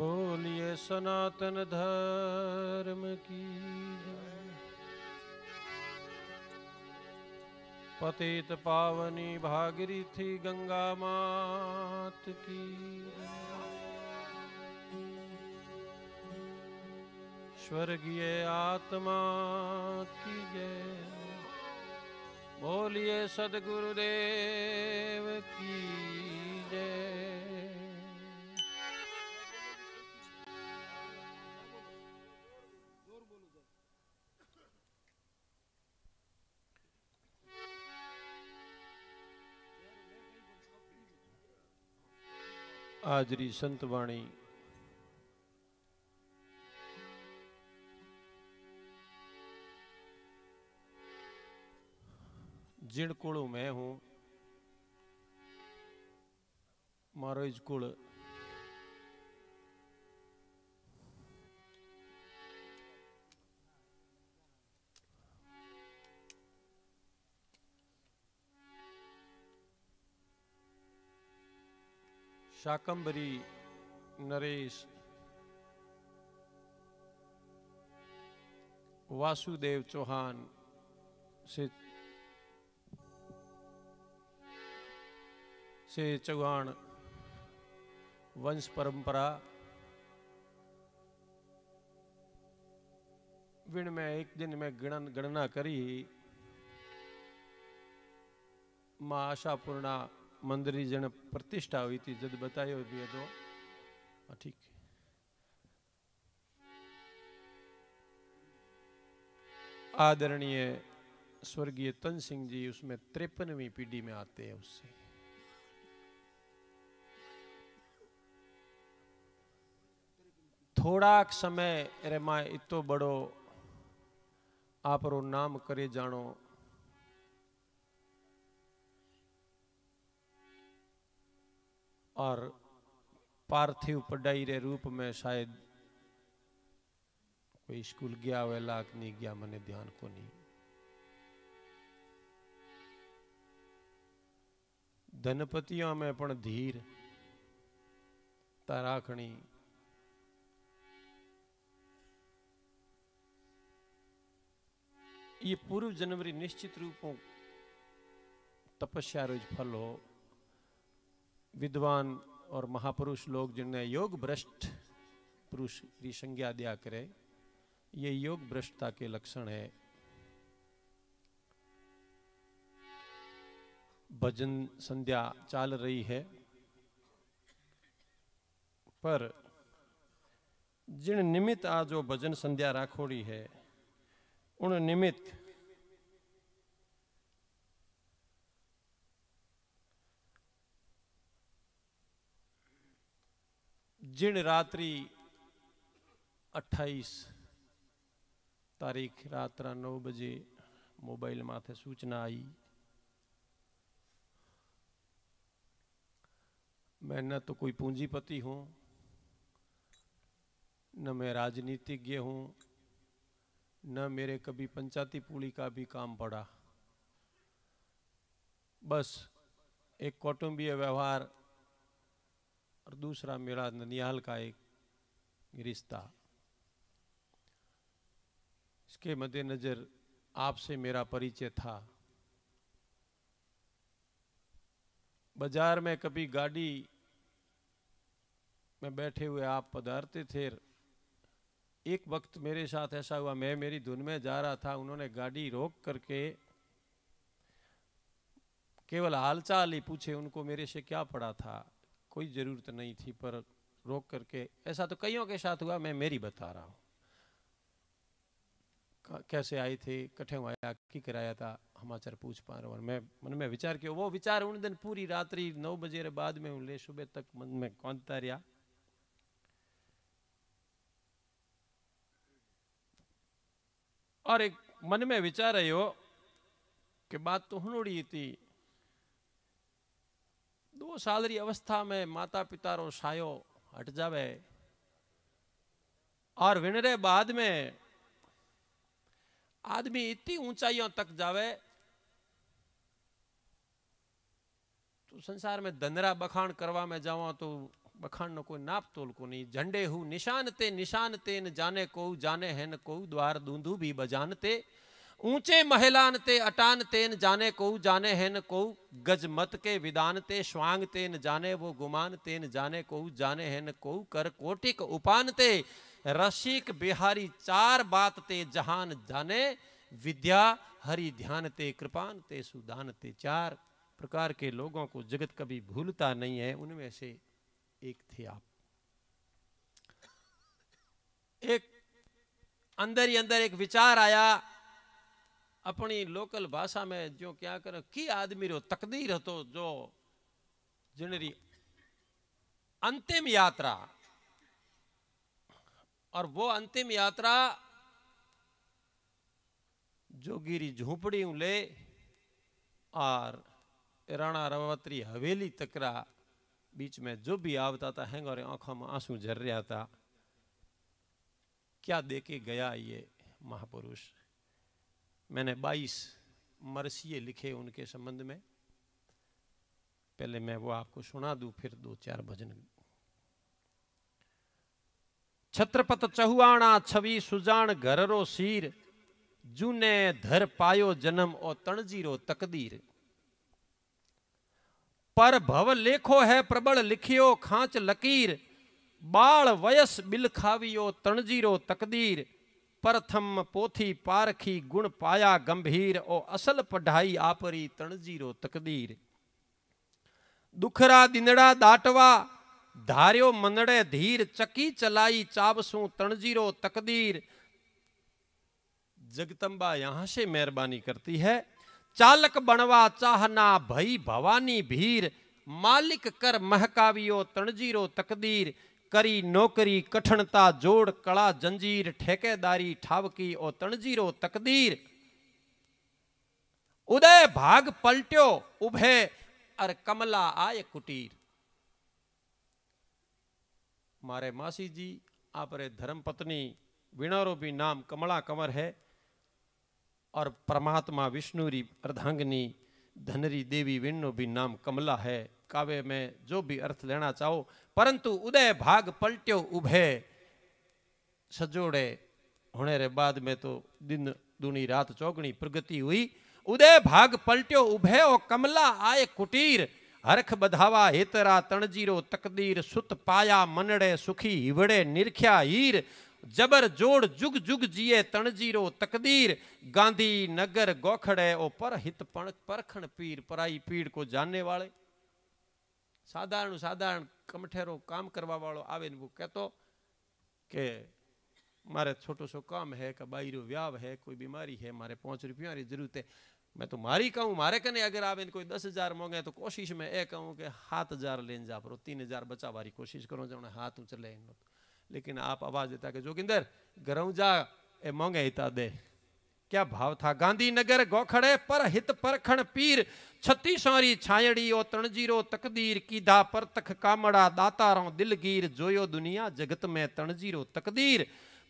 बोलिए सनातन धर्म की पतित पावनी भागीरी थी गंगा मात की स्वर्गीय आत्मा की जय बोलिए सदगुरुदेव की ਹਾਜ਼ਰੀ ਸੰਤ ਬਾਣੀ ਜਿਣ ਕੋਲੋਂ ਮੈਂ ਹਾਂ ਮਹਾਰਾਜ ਕੋਲ शाकंबरी नरेश वासुदेव चौहान से से चौहान वंश परंपरा विण में एक दिन में गणन गणना करी मां आशापूर्णा મંદિરની જેણે પ્રતિષ્ઠા આવી હતી જદ બતાવ્યો બી હતો ઠીક आदरणीय स्वर्गीय तन सिंह जी उसमें तिरपनवीं पीढ़ी में आते हैं उससे થોડાક સમય રેમાં એટલો બડો આપરો નામ કરી જાણો और पार्थिव पडाईरे रूप में शायद कोई स्कूल गया हुए लाख नहीं गया मैंने ध्यान को नहीं धनपतियों में पण धीर तराखणी ये पूर्व जनवरी निश्चित रूपों तपस्या रोज फल हो विद्वान और महापुरुष लोग जिन्हें योग भ्रष्ट पुरुष की संज्ञा दिया करे ये योग भ्रष्टता के लक्षण है भजन संध्या चाल रही है पर जिन निमित्त आज वो भजन संध्या राखोड़ी है उन निमित्त जिन रात्रि 28 तारीख રાત્રા नौ बजे मोबाइल माथे सूचना आई मैं न तो कोई पूंजीपति हूँ न मैं राजनीतिज्ञ हूँ न मेरे कभी पंचायती पूरी का भी काम पड़ा बस एक कौटुंबीय व्यवहार और दूसरा मेरा ननियाल का एक रिश्ता इसके मद्देनज़र आपसे मेरा परिचय था बाजार में कभी गाड़ी में बैठे हुए आप पधारते थे एक वक्त मेरे साथ ऐसा हुआ मैं मेरी धुन में जा रहा था उन्होंने गाड़ी रोक करके केवल हालचाल ही पूछे उनको मेरे से क्या पड़ा था कोई ज़रूरत नहीं थी पर रोक करके ऐसा तो कईयों के साथ हुआ मैं मेरी बता रहा हूँ कैसे आए थे कठे आया की कराया था हमाचार पूछ पा रहा और मैं मन में विचार किया वो विचार उन दिन पूरी रात्रि नौ बजे रे बाद में उन सुबह तक मन में कौनता रहा और एक मन में विचार आयो कि बात तो हनोड़ी थी दो साल री अवस्था में माता पिता रो सायो हट जावे और विनरे बाद में आदमी इतनी ऊंचाइयों तक जावे तो संसार में धनरा बखान करवा में जावा तो बखान नो कोई नाप तोल को नहीं झंडे हु निशान ते निशान ते न जाने को जाने है न को द्वार दूंधू भी बजानते ऊंचे महिलान ते अटान तेन जाने को जाने हैन को गजमत के विदान ते स्वांग तेन जाने वो गुमान तेन जाने को जाने हैन को कर कोटिक उपान ते रसिक बिहारी चार बात ते जहान जाने विद्या हरि ध्यान ते कृपान ते सुदान ते चार प्रकार के लोगों को जगत कभी भूलता नहीं है उनमें से एक थे आप एक अंदर ही अंदर एक विचार आया अपनी लोकल भाषा में जो क्या कर की आदमी रो तकदीर तो जो जिनरी अंतिम यात्रा और वो अंतिम यात्रा जोगिरी झोपड़ी ले और राणा रवत्री हवेली तकरा बीच में जो भी आवता था हैंग और आंखों में आंसू झर रहा था क्या देखे गया ये महापुरुष मैंने 22 मरसिए लिखे उनके संबंध में पहले मैं वो आपको सुना दूं फिर दो चार भजन छत्रपत चहुआणा छवि सुजान घर रो सीर जूने धर पायो जन्म और तणजीरो तकदीर पर भव लेखो है प्रबल लिखियो खांच लकीर बाल वयस खावियो तणजीरो तकदीर परथम पोथी पारखी गुण पाया गंभीर ओ असल पढ़ाई आपरी जीरो तकदीर दुखरा दिनड़ा दाटवा धार्यो मनड़े धीर चकी चलाई चावसू जीरो तकदीर जगतम्बा यहां से मेहरबानी करती है चालक बनवा चाहना भई भवानी भीर मालिक कर महकावियो तणजीरो तकदीर करी नौकरी कठिनता जोड़ कला जंजीर ठेकेदारी ठावकी और तणजीरो तकदीर उदय भाग पलट्यो उभे अर कमला आय कुटीर मारे मासी जी आप रे धर्म पत्नी विणारो भी नाम कमला कंवर है और परमात्मा विष्णु री अर्धांगनी धनरी देवी विण्णो भी नाम कमला है काव्य में जो भी अर्थ लेना चाहो परंतु उदय भाग पलट्यो उभे सजोड़े होने रे बाद में तो दिन दुनी रात चौगनी प्रगति हुई उदय भाग पलट्यो उभे ओ कमला आए कुटीर हरख बधावा हेतरा तणजीरो तकदीर सुत पाया मनड़े सुखी हिवड़े निरख्या हीर जबर जोड़ जुग जुग जिए तणजीरो तकदीर गांधी नगर गोखड़े ओ पर हित परखण पीर पराई पीड़ को जानने वाले साधारण साधारण कमठेरो काम करने वालों कहते के मारे छोटो सो काम है का बाईरो व्याव है कोई बीमारी है मारे पांच रुपया जरूरत है मैं तो मारी कहूँ मारे कने अगर आवे कोई दस हजार मांगे तो कोशिश में यह कहूँ कि हाथ हजार लेने जा पर तीन हजार बचा वारी कोशिश करो जो उन्हें हाथ ऊँच लेकिन आप आवाज देता कि जोगिंदर घरों जा ए मांगे इता दे क्या भाव था गांधीनगर गोखड़े पर हित परखण पीर छत्तीसौरी छायड़ी ओ तणजीरो तकदीर कीधा परतख कामड़ा दातारो दिलगीर जोयो दुनिया जगत में तणजीरो तकदीर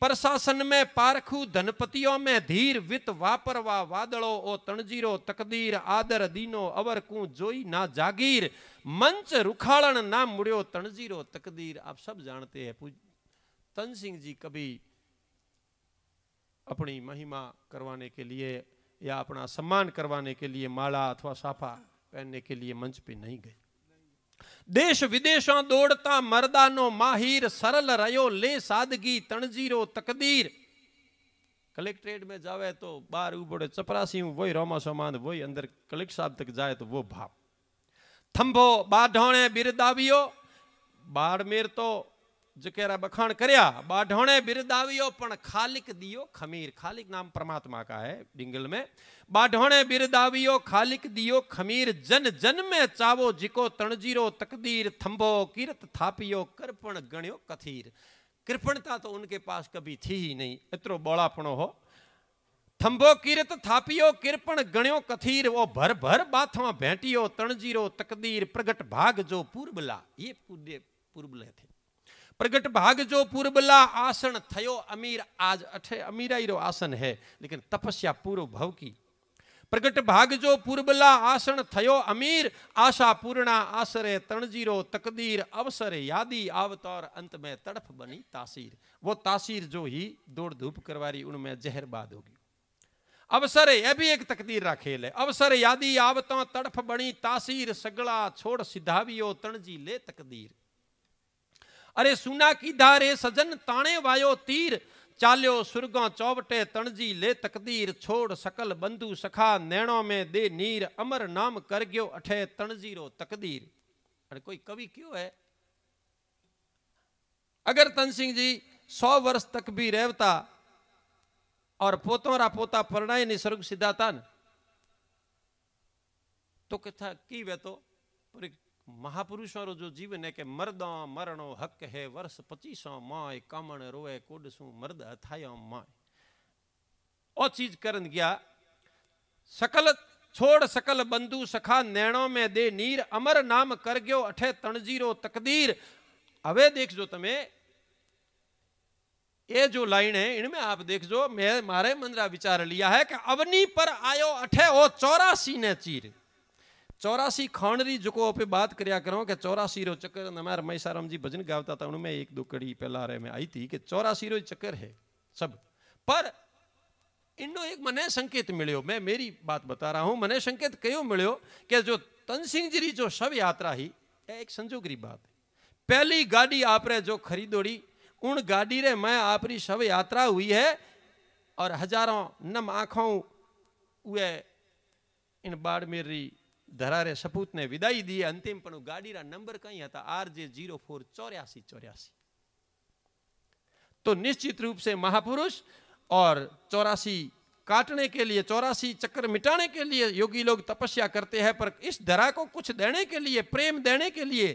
प्रशासन में पारखू धनपतियों में धीर वित वापरवा वादड़ो ओ तणजीरो तकदीर आदर दीनो अवर अवरकू जोई ना जागीर मंच रुखाड़न ना मुड़ियो तणजीरो तकदीर आप सब जानते हैं तन सिंह जी कभी अपनी महिमा करवाने के लिए या अपना सम्मान करवाने के लिए माला अथवा साफा पहनने के लिए मंच पे नहीं गए देश विदेशों दौड़ता मर्दानो माहिर सरल રહ્યો ले सादगी તણજીરો तकदीर कलेक्ट्रेट में जावे तो बार ऊपर चपरासी वही रोमा सामान वही अंदर कलेक्टर साहब तक जाए तो वो भाव थम्भो बाढ़ बिरदावियो बाड़मेर तो जकेरा बखान करया बाढ़ोणे बिरदावियो पण खालिक दियो खमीर खालिक नाम परमात्मा का है डिंगल में बाढ़ोणे बिरदावियो खालिक दियो खमीर जन जन में चावो जिको तणजीरो तकदीर थंबो कीरत थापियो कृपण गण्यो कथीर कृपणता तो उनके पास कभी थी ही नहीं इतरो बौड़ापणो हो थंबो कीरत थापियो कृपण गण्यो कथीर वो भर भर बाथवा भेंटियो तणजीरो तकदीर प्रगट भाग जो पूर्वला ये पूर्वले थे प्रगट भाग जो पूर्वला आसन थयो अमीर आज अठे अमीराई रो आसन है लेकिन तपस्या पूर्व भव की प्रगट भाग जो पूर्वला आसन थयो अमीर आशा पूर्णा आसरे तणजीरो तकदीर अवसरे यादी आवतौर अंत में तड़फ बनी तासीर वो तासीर जो ही दौड़ धूप करवारी उनमें जहरबाद होगी अवसर यह भी एक तकदीर राखेल है अवसर यादि आवतों तड़फ बनी तासीर सगड़ा छोड़ सिद्धावियो तणजी ले तकदीर अरे सुना की धारे सजन ताने वायो तीर चालियो सुरगो चौबटे तणजी ले तकदीर छोड़ सकल बंधु सखा नैणो में दे नीर अमर नाम कर गयो अठे तणजी रो तकदीर अरे कोई कवि क्यों है अगर तन सिंह जी सौ वर्ष तक भी रहता और पोतों रा पोता परणाई नहीं स्वर्ग सिद्धाता न तो कथा की वे तो पर महापुरुषों और जो जीवन है के मर्दा मरणो हक है वर्ष पचीसो माय कामण रोए कोडसू मर्द हथाया माय ओ चीज करन गया सकल छोड़ सकल बंधु सखा नैणों में दे नीर अमर नाम कर गयो अठे तणजीरो तकदीर अवे देख जो तमे ये जो लाइन है इनमें आप देख जो मैं मारे मंदरा विचार लिया है कि अवनी पर आयो अठे ओ चौरासी ने चीर चौरासी खंड की जो आप बात करया करो कि चौरासी रो चक्कर मैं रमेशा जी भजन गावता था उनमें एक दो कड़ी पहला रहे में आई थी कि चौरासी रो चक्कर है सब पर इनो एक मने संकेत मिलो मैं मेरी बात बता रहा हूँ मने संकेत क्यों मिलो कि जो तन सिंह जी जो शव यात्रा ही एक संजोगरी बात पहली गाड़ी आप रे जो खरीदोड़ी उन गाड़ी रे मैं आपरी शव यात्रा हुई है और हजारों नम आँखों वे इन बाड़मेर री धरारे सपूत ने विदाई दी अंतिम पर गाड़ी रा नंबर कहीं था आर जे जीरो फोर ચોર્યાસી ચોર્યાસી तो निश्चित रूप से महापुरुष और चौरासी काटने के लिए चौरासी चक्कर मिटाने के लिए योगी लोग तपस्या करते हैं पर इस धरा को कुछ देने के लिए प्रेम देने के लिए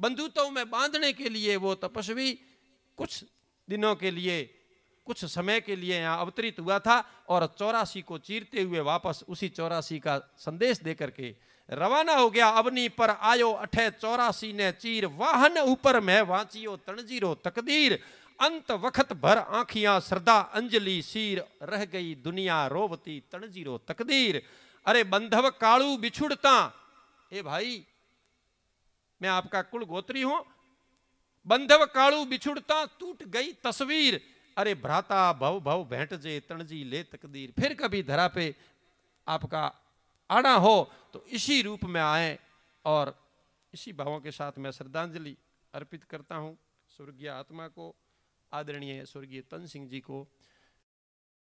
बंधुत्व में बांधने के लिए वो तपस्वी कुछ दिनों के लिए कुछ समय के लिए यहाँ अवतरित हुआ था और चौरासी को चीरते हुए वापस उसी चौरासी का संदेश दे करके रवाना हो गया अवनी पर आयो अठे चौरासी ने चीर वाहन ऊपर में वाचियो तणजीरो तकदीर अंत वक्त भर आंखियां श्रद्धा अंजलि सीर रह गई दुनिया रोवती तणजीरो तकदीर अरे बंधव कालू बिछुड़ता हे भाई मैं आपका कुल गोत्री हूं बंधव कालू बिछुड़ता टूट गई तस्वीर अरे भ्राता भव भव भेंट जे तणजी ले तकदीर फिर कभी धरा पे आपका आना हो तो इसी रूप में आए और इसी भावों के साथ मैं श्रद्धांजलि अर्पित करता हूँ स्वर्गीय आत्मा को आदरणीय स्वर्गीय तन सिंह जी को